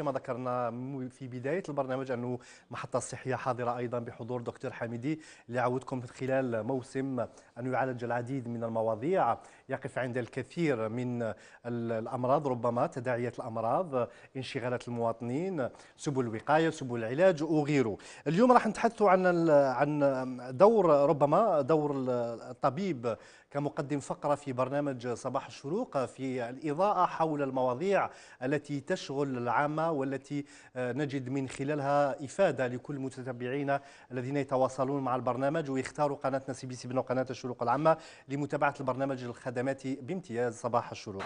كما ذكرنا في بدايه البرنامج انه محطه الصحيه حاضره ايضا بحضور دكتور حميدي اللي عودكم خلال موسم أن يعالج العديد من المواضيع يقف عند الكثير من الامراض ربما تداعيات الامراض انشغالات المواطنين سبل الوقايه سبل العلاج وغيره اليوم راح نتحدث عن عن دور ربما دور الطبيب كمقدم فقرة في برنامج صباح الشروق في الإضاءة حول المواضيع التي تشغل العامة والتي آه، نجد من خلالها إفادة لكل متتبعينا الذين يتواصلون مع البرنامج ويختاروا قناتنا سي بي سي بن وقناة الشروق العامة لمتابعة البرنامج الخدماتي بامتياز صباح الشروق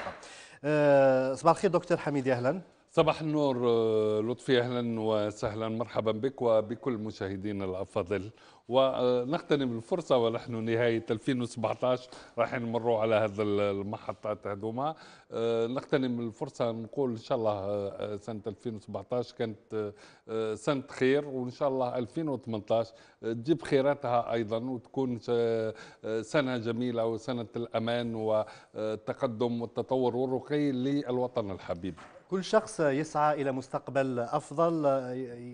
آه، صباح الخير دكتور حميد أهلا صباح النور آه، لطفي اهلا وسهلا مرحبا بك وبكل مشاهدينا الافاضل ونغتنم الفرصه ونحن نهايه 2017 راح نمروا على هذا المحطات هذوما آه، نغتنم الفرصه نقول ان شاء الله آه، سنه 2017 كانت سنه خير وان شاء الله 2018 تجيب خيراتها ايضا وتكون سنه جميله وسنه الامان والتقدم والتطور والرقي للوطن الحبيب كل شخص يسعى إلى مستقبل أفضل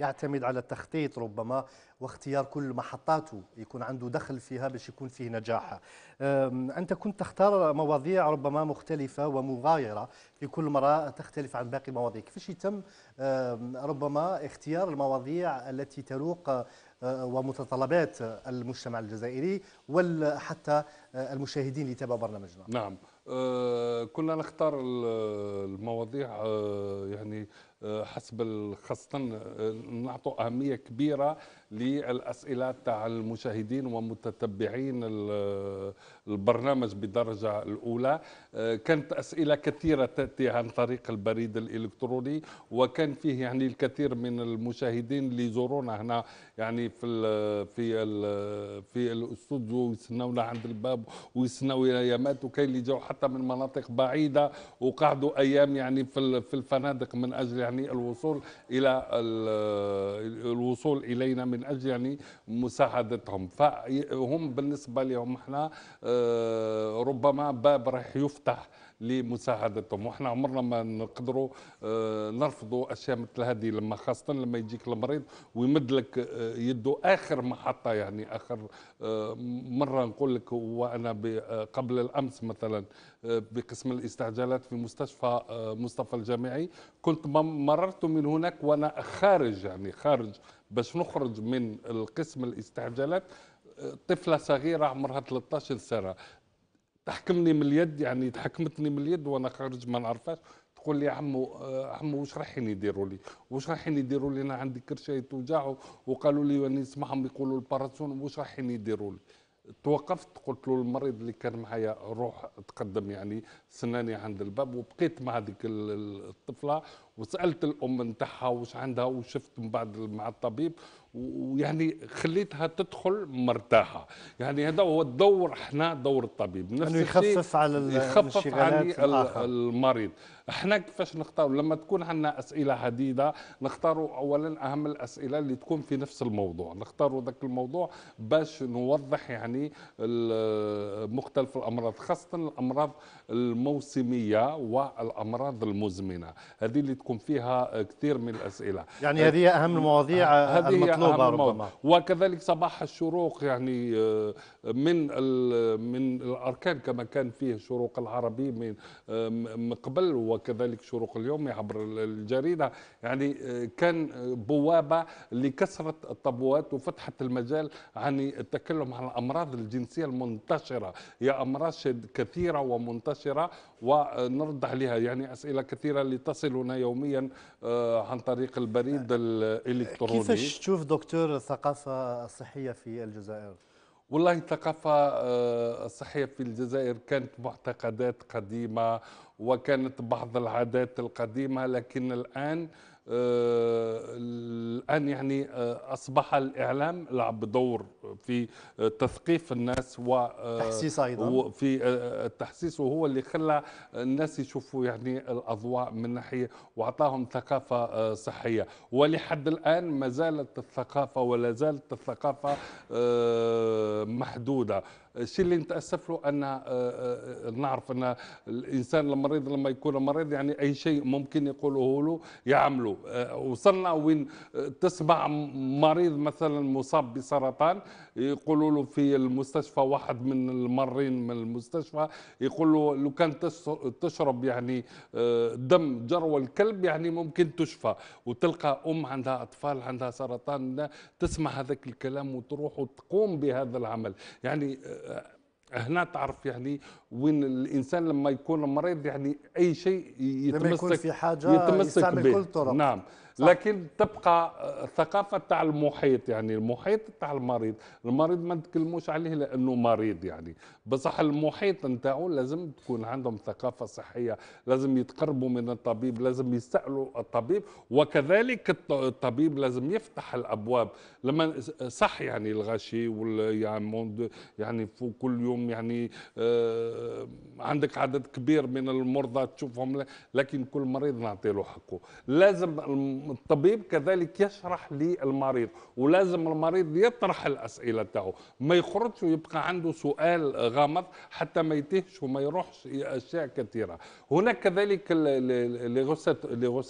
يعتمد على التخطيط ربما واختيار كل محطاته يكون عنده دخل فيها باش يكون فيه نجاح أنت كنت تختار مواضيع ربما مختلفة ومغايرة في كل مرة تختلف عن باقي المواضيع كيفاش يتم ربما اختيار المواضيع التي تروق ومتطلبات المجتمع الجزائري وحتى المشاهدين اللي تابعوا برنامجنا نعم آه، كنا نختار المواضيع آه، يعني آه، حسب خاصة نعطوا أهمية كبيرة للأسئلة تاع المشاهدين ومتتبعين البرنامج بدرجة الأولى آه، كانت أسئلة كثيرة تأتي عن طريق البريد الإلكتروني وكان فيه يعني الكثير من المشاهدين اللي يزورونا هنا يعني في الـ في الـ في الاستوديو ويستناونا عند الباب ويستناو ايامات وكاين اللي جاو حتى من مناطق بعيده وقعدوا ايام يعني في في الفنادق من اجل يعني الوصول الى الوصول الينا من من اجل يعني مساعدتهم فهم بالنسبه لهم احنا آه، ربما باب راح يفتح لمساعدتهم وإحنا عمرنا ما نقدروا آه، نرفضوا أشياء مثل هذه لما خاصة لما يجيك المريض ويمد لك آه، يده آخر محطة يعني آخر آه، مرة نقول لك وأنا قبل الأمس مثلا بقسم الاستعجالات في مستشفى مصطفى الجامعي كنت مررت من هناك وأنا خارج يعني خارج باش نخرج من القسم الاستعجالات طفله صغيره عمرها 13 سنه تحكمني من اليد يعني تحكمتني من اليد وانا خارج ما نعرفهاش تقول لي عمو عمو واش رايحين يديروا لي واش رايحين يديروا لي انا عندي كرشاي توجع وقالوا لي واني نسمعهم يقولوا الباراسون واش رايحين يديروا لي توقفت قلت له المريض اللي كان معايا روح تقدم يعني سناني عند الباب وبقيت مع هذيك الطفله وسالت الام نتاعها واش عندها وشفت من بعد مع الطبيب ويعني خليتها تدخل مرتاحه يعني هذا هو الدور احنا دور الطبيب نفس يعني يخفف على يخفف على المريض احنا كيفاش نختاروا لما تكون عندنا اسئله عديده نختاروا اولا اهم الاسئله اللي تكون في نفس الموضوع نختاروا ذاك الموضوع باش نوضح يعني مختلف الامراض خاصه الامراض الموسميه والامراض المزمنه هذه اللي تكون فيها كثير من الاسئله يعني هذه اهم المواضيع هذه المطلوبه ربما وكذلك صباح الشروق يعني آه، من من الاركان كما كان فيه الشروق العربي من آه، قبل وكذلك شروق اليوم عبر الجريده يعني آه، كان بوابه لكسره الطابوات وفتحه المجال عن التكلم عن الامراض الجنسيه المنتشره هي امراض كثيره ومنتشره ونرد عليها يعني اسئله كثيره لتصلنا يوميا عن طريق البريد الالكتروني كيفاش تشوف دكتور الثقافة الصحية في الجزائر؟ والله الثقافة آه، الصحية في الجزائر كانت معتقدات قديمة وكانت بعض العادات القديمة لكن الآن آه، الآن يعني آه، أصبح الإعلام لعب دور في تثقيف الناس و آه، تحسيس أيضا في التحسيس وهو اللي خلى الناس يشوفوا يعني الأضواء من ناحية وأعطاهم ثقافة صحية ولحد الآن ما زالت الثقافة ولا زالت الثقافة محدودة الشيء اللي نتاسف له ان آه، آه، نعرف ان الانسان المريض لما يكون مريض يعني اي شيء ممكن يقوله له يعمله آه، وصلنا وين تسمع مريض مثلا مصاب بسرطان يقولوا له في المستشفى واحد من المارين من المستشفى يقول له لو كان تشرب يعني آه، دم جرو الكلب يعني ممكن تشفى وتلقى ام عندها اطفال عندها سرطان تسمع هذاك الكلام وتروح وتقوم بهذا العمل يعني آه، آه، هنا تعرف يعني وين الانسان لما يكون مريض يعني اي شيء يتمسك لما يكون في حاجه يتمسك يستعمل به. كل الطرق نعم لكن تبقى الثقافه آه، تاع المحيط يعني المحيط تاع المريض المريض ما نتكلموش عليه لانه مريض يعني بصح المحيط نتاعو لازم تكون عندهم ثقافه صحيه لازم يتقربوا من الطبيب لازم يسالوا الطبيب وكذلك الطبيب لازم يفتح الابواب لما صح يعني الغشي والياموند يعني, يعني كل يوم يعني آه، عندك عدد كبير من المرضى تشوفهم لكن كل مريض نعطي له حقه لازم الطبيب كذلك يشرح للمريض ولازم المريض يطرح الاسئله تاعه ما يخرجش ويبقى عنده سؤال غامض حتى ما يتهش وما يروحش اشياء كثيره هناك كذلك لي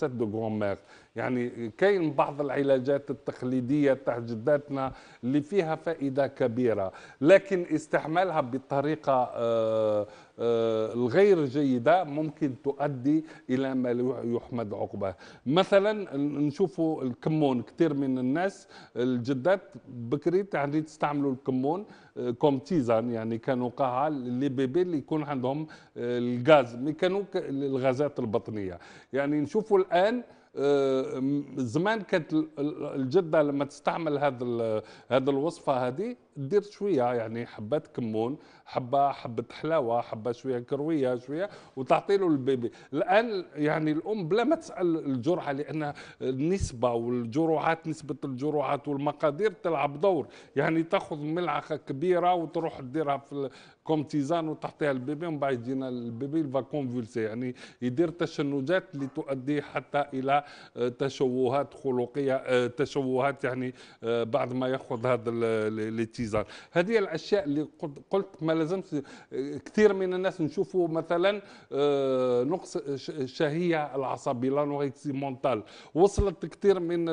دو غومير يعني كاين بعض العلاجات التقليدية تاع جداتنا اللي فيها فائدة كبيرة لكن استعمالها بطريقة آه، آه، الغير جيدة ممكن تؤدي إلى ما يحمد عقبه مثلا نشوفوا الكمون كثير من الناس الجدات بكري يعني تستعملوا الكمون كومتيزان آه، يعني كانوا قاع لي بيبي اللي يكون عندهم آه، الغاز مي كانوا الغازات البطنيه يعني نشوفوا الان آه، زمان كانت الجده لما تستعمل هذا هذا الوصفه هذه دير شويه يعني حبات كمون حبه حبه حلاوه حبه شويه كرويه شويه وتعطي له البيبي الان يعني الام بلا ما تسال الجرعه لان النسبه والجرعات نسبه الجرعات والمقادير تلعب دور يعني تاخذ ملعقه كبيره وتروح تديرها في كوم تيزان وتحطيها البيبي ومن بعد يجينا البيبي فا كونفولسي يعني يدير تشنجات اللي تؤدي حتى الى آه، تشوهات خلقيه آه، تشوهات يعني آه، بعد ما ياخذ هذا التيزان هذه الاشياء اللي قلت ما لازمش كثير من الناس نشوفوا مثلا نقص الشهيه العصبي لانوريكسي مونتال وصلت كثير من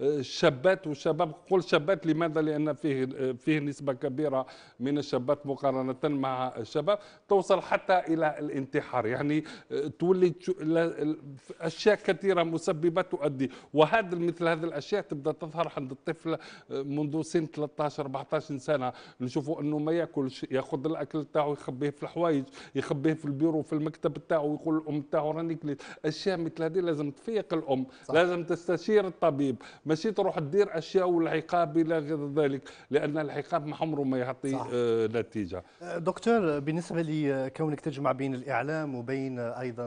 الشابات والشباب قل شابات لماذا لان فيه فيه نسبه كبيره من الشابات مقارنه مقارنة مع الشباب توصل حتى إلى الانتحار يعني آه، تولي أشياء كثيرة مسببة تؤدي وهذا مثل هذه الأشياء تبدأ تظهر عند الطفل آه، منذ سن 13 14 سنة نشوفوا أنه ما ياكلش ياخذ الأكل تاعه يخبيه في الحوايج يخبيه في البيرو في المكتب تاعه يقول الأم تاعه راني كليت أشياء مثل هذه لازم تفيق الأم صح. لازم تستشير الطبيب ماشي تروح تدير أشياء والعقاب إلى غير ذلك لأن العقاب ما عمره ما يعطي آه، نتيجة دكتور بالنسبه لكونك تجمع بين الاعلام وبين ايضا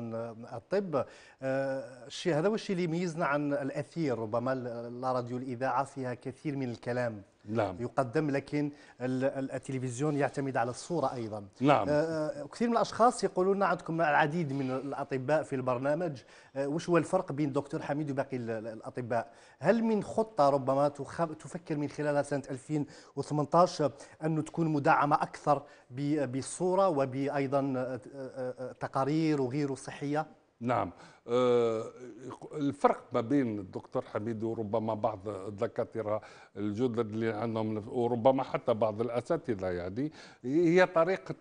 الطب الشيء آه، هذا هو الشيء اللي يميزنا عن الاثير ربما لا راديو الاذاعه فيها كثير من الكلام نعم. يقدم لكن التلفزيون يعتمد على الصورة أيضا نعم. آه، آه، كثير من الأشخاص يقولون نعم، عندكم العديد من الأطباء في البرنامج آه، وش هو الفرق بين دكتور حميد وباقي الأطباء هل من خطة ربما تفكر من خلالها سنة 2018 أن تكون مدعمة أكثر بالصورة وبأيضا تقارير وغيره صحية نعم آه، الفرق ما بين الدكتور حميد وربما بعض الدكاتره الجدد اللي عندهم وربما حتى بعض الاساتذه يعني هي طريقه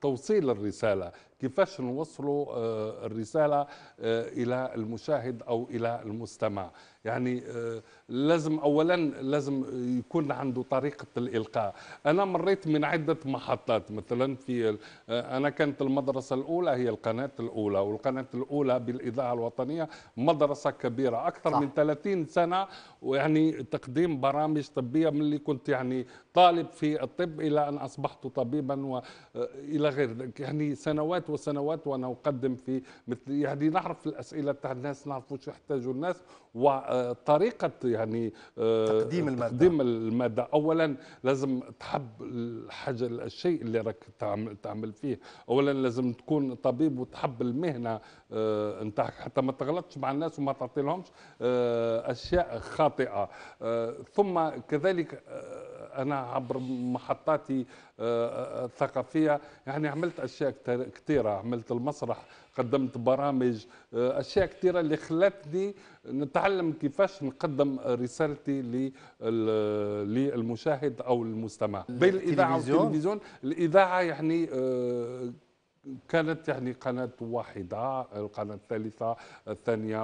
توصيل الرساله كيفاش نوصلوا آه، الرساله آه، الى المشاهد او الى المستمع يعني آه، لازم اولا لازم يكون عنده طريقه الالقاء انا مريت من عده محطات مثلا في آه، انا كانت المدرسه الاولى هي القناه الاولى والقناه الاولى بالاذاعه الوطنيه مدرسه كبيره اكثر صح. من 30 سنه ويعني تقديم برامج طبيه من اللي كنت يعني طالب في الطب الى ان اصبحت طبيبا والى آه، غير ذلك يعني سنوات وسنوات وانا اقدم في مثل يعني نعرف الاسئله تاع الناس نعرف واش يحتاجوا الناس و طريقه يعني آه، تقديم الماده تقديم الماده اولا لازم تحب الحاجه الشيء اللي راك تعمل تعمل فيه اولا لازم تكون طبيب وتحب المهنه آه، نتاعك حتى ما تغلطش مع الناس وما تعطي لهمش آه، اشياء خاطئه ثم كذلك انا عبر محطاتي الثقافيه يعني عملت اشياء كثيره عملت المسرح قدمت برامج آه، اشياء كثيره اللي خلتني نتعلم كيفاش نقدم رسالتي للمشاهد او المستمع بين الاذاعه والتلفزيون الاذاعه يعني آه، كانت يعني قناة واحدة القناة الثالثة الثانية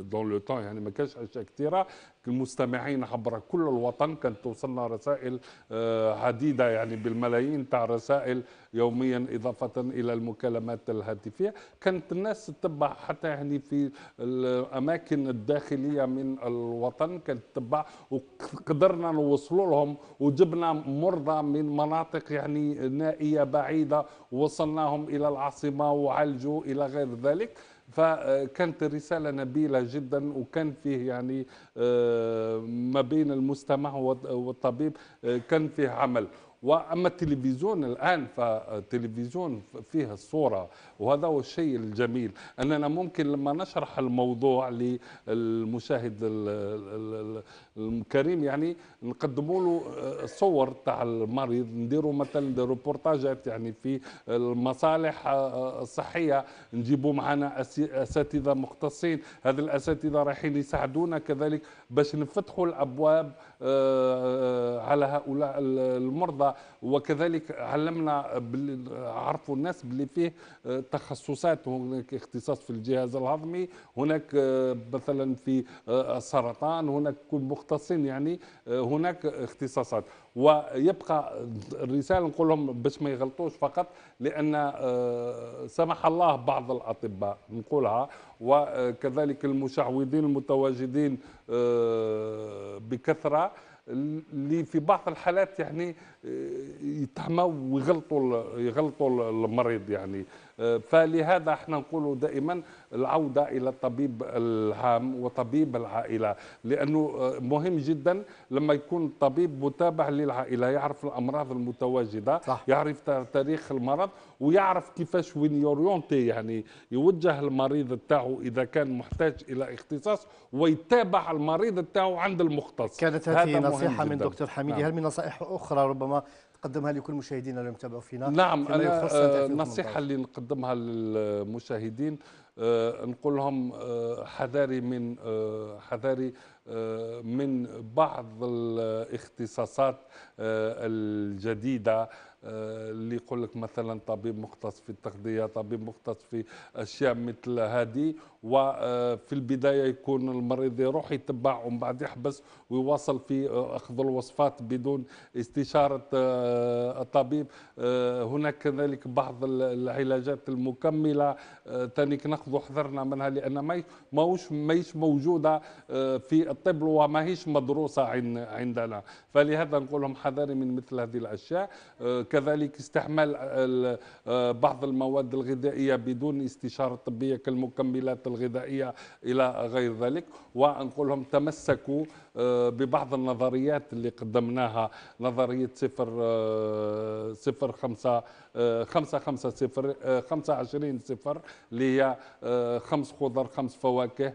دون لو تون يعني ما كانش أشياء كثيرة المستمعين عبر كل الوطن كانت توصلنا رسائل آه، عديدة يعني بالملايين تاع رسائل يوميا إضافة إلى المكالمات الهاتفية كانت الناس تتبع حتى يعني في الأماكن الداخلية من الوطن كانت تتبع وقدرنا نوصلوا لهم وجبنا مرضى من مناطق يعني نائية بعيدة وص وصلناهم إلى العاصمة وعالجوا إلى غير ذلك فكانت الرسالة نبيلة جدا وكان فيه يعني آه، ما بين المستمع والطبيب آه، كان فيه عمل واما التلفزيون الان فالتلفزيون فيه الصوره وهذا هو الشيء الجميل اننا ممكن لما نشرح الموضوع للمشاهد الكريم يعني نقدموا له صور تاع المريض نديروا مثلا ريبورتاجات يعني في المصالح الصحيه نجيبوا معنا اساتذه مختصين هذه الاساتذه رايحين يساعدونا كذلك باش نفتحوا الابواب آه، على هؤلاء المرضى وكذلك علمنا عرفوا الناس باللي فيه آه، تخصصات هناك اختصاص في الجهاز الهضمي هناك آه، مثلا في آه، السرطان هناك كل مختصين يعني هناك اختصاصات ويبقى الرساله نقول لهم باش ما يغلطوش فقط لان سمح الله بعض الاطباء نقولها وكذلك المشعوذين المتواجدين بكثره اللي في بعض الحالات يعني يتهموا ويغلطوا يغلطوا المريض يعني آه، فلهذا احنا نقول دائما العوده الى الطبيب العام وطبيب العائله لانه آه، مهم جدا لما يكون الطبيب متابع للعائله يعرف الامراض المتواجده صح. يعرف تاريخ المرض ويعرف كيفاش وين يوريونتي يعني يوجه المريض تاعو اذا كان محتاج الى اختصاص ويتابع المريض تاعو عند المختص كانت هذه نصيحه من دكتور حميدي نعم. هل من نصائح اخرى ربما ربما تقدمها لكل مشاهدينا اللي يتابعوا فينا نعم انا آه، النصيحه اللي نقدمها للمشاهدين أه نقول لهم أه حذاري من أه حذاري آه، من بعض الاختصاصات آه، الجديده آه، اللي يقول لك مثلا طبيب مختص في التغذيه طبيب مختص في اشياء مثل هذه وفي آه، البدايه يكون المريض يروح يتبع ومن بعد يحبس ويواصل في آه، اخذ الوصفات بدون استشاره الطبيب هناك كذلك بعض العلاجات المكمله ثاني ناخذوا حذرنا منها لان ما ماهوش ماهيش موجوده في الطب وماهيش مدروسه عندنا فلهذا نقول لهم حذاري من مثل هذه الاشياء كذلك استعمال آه، بعض المواد الغذائية بدون استشارة طبية كالمكملات الغذائية إلى غير ذلك ونقول لهم تمسكوا آه، ببعض النظريات اللي قدمناها نظرية صفر آه، صفر خمسة خمسة خمسة صفر خمسة عشرين صفر اللي هي خمس خضر خمس فواكه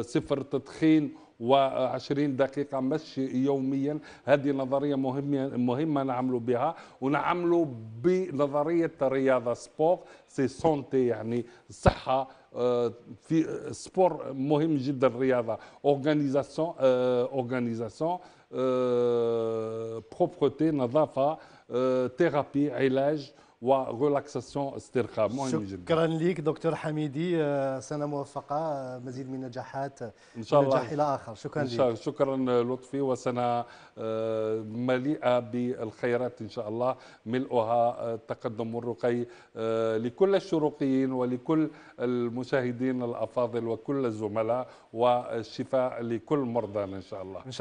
صفر تدخين وعشرين دقيقة مشي يوميا هذه نظرية مهمة مهمة نعملوا بها ونعملوا بنظرية رياضة سبور سي سونتي يعني صحة آه، في سبور مهم جدا الرياضة اورغانيزاسيون اورغانيزاسيون بروبرتي نظافه ثيرابي علاج وريلاكساسيون استرخاء مهم جدا شكرا لك دكتور حميدي سنه موفقه مزيد من النجاحات ان شاء الله نجاح الى اخر شكرا إن شاء لك شكرا لطفي وسنه مليئه بالخيرات ان شاء الله ملؤها التقدم والرقي لكل الشروقيين ولكل المشاهدين الافاضل وكل الزملاء والشفاء لكل مرضانا ان شاء الله إن شاء